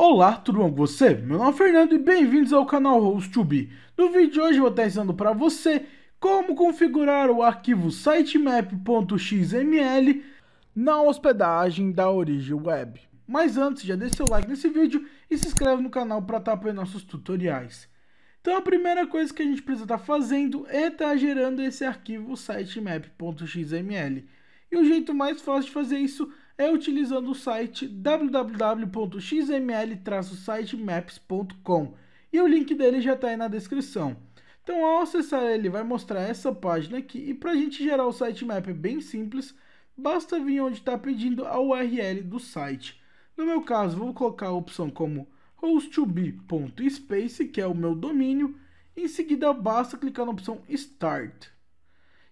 Olá, tudo bom com você? Meu nome é Fernando e bem-vindos ao canal host 2 No vídeo de hoje eu vou estar ensinando para você como configurar o arquivo sitemap.xml na hospedagem da origem web. Mas antes, já deixa seu like nesse vídeo e se inscreve no canal para estar apoiando nossos tutoriais. Então a primeira coisa que a gente precisa estar fazendo é estar gerando esse arquivo sitemap.xml. E o jeito mais fácil de fazer isso é utilizando o site www.xml-sitemaps.com e o link dele já está aí na descrição. Então ao acessar ele vai mostrar essa página aqui e para a gente gerar o sitemap é bem simples, basta vir onde está pedindo a URL do site. No meu caso vou colocar a opção como host que é o meu domínio, em seguida basta clicar na opção Start.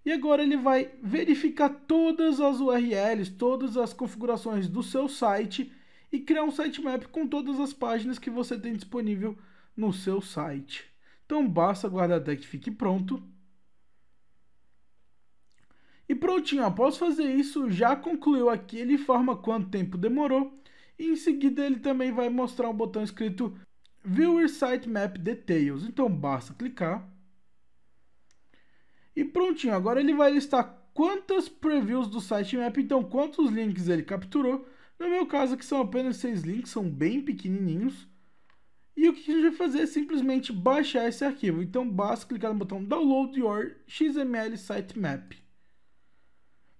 E agora ele vai verificar todas as URLs, todas as configurações do seu site e criar um sitemap com todas as páginas que você tem disponível no seu site. Então basta aguardar até que fique pronto. E prontinho, após fazer isso, já concluiu aqui, ele informa quanto tempo demorou. E em seguida ele também vai mostrar um botão escrito Viewer Sitemap Details. Então basta clicar. E prontinho, agora ele vai listar quantas previews do sitemap, então quantos links ele capturou. No meu caso, que são apenas seis links, são bem pequenininhos. E o que a gente vai fazer é simplesmente baixar esse arquivo. Então basta clicar no botão Download Your XML Sitemap.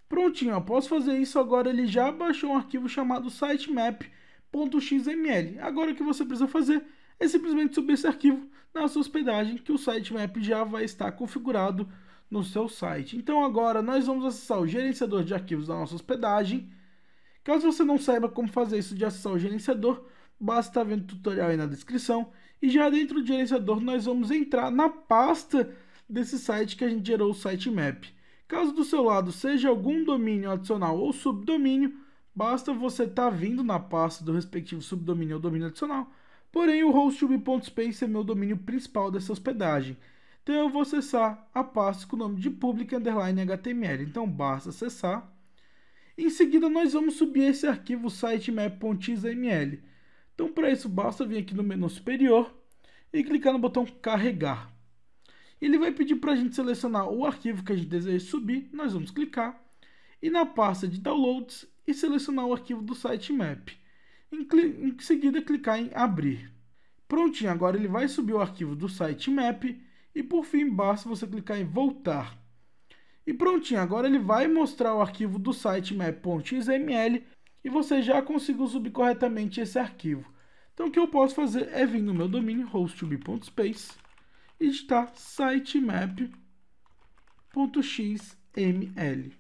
Prontinho, após fazer isso, agora ele já baixou um arquivo chamado sitemap.xml. Agora o que você precisa fazer é simplesmente subir esse arquivo na sua hospedagem, que o sitemap já vai estar configurado no seu site. Então agora nós vamos acessar o gerenciador de arquivos da nossa hospedagem. Caso você não saiba como fazer isso de acessar o gerenciador, basta estar vendo o tutorial aí na descrição. E já dentro do gerenciador nós vamos entrar na pasta desse site que a gente gerou o sitemap. Caso do seu lado seja algum domínio adicional ou subdomínio, basta você estar tá vindo na pasta do respectivo subdomínio ou domínio adicional. Porém, o hostube.space é meu domínio principal dessa hospedagem. Então eu vou acessar a pasta com o nome de public underline html. Então basta acessar. Em seguida nós vamos subir esse arquivo sitemap.xml. Então para isso basta vir aqui no menu superior e clicar no botão carregar. Ele vai pedir para a gente selecionar o arquivo que a gente deseja subir. Nós vamos clicar e na pasta de downloads e selecionar o arquivo do sitemap. Em, em seguida clicar em abrir. Prontinho, agora ele vai subir o arquivo do sitemap e por fim, basta você clicar em voltar. E prontinho, agora ele vai mostrar o arquivo do sitemap.xml e você já conseguiu subir corretamente esse arquivo. Então o que eu posso fazer é vir no meu domínio hostube.space e digitar sitemap.xml.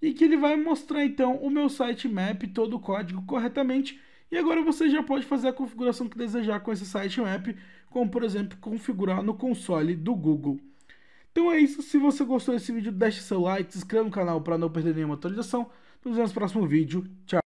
E que ele vai mostrar então o meu sitemap, todo o código corretamente e agora você já pode fazer a configuração que desejar com esse site web, como por exemplo configurar no console do Google. Então é isso, se você gostou desse vídeo, deixe seu like, se inscreva no canal para não perder nenhuma atualização. Nos vemos no próximo vídeo, tchau!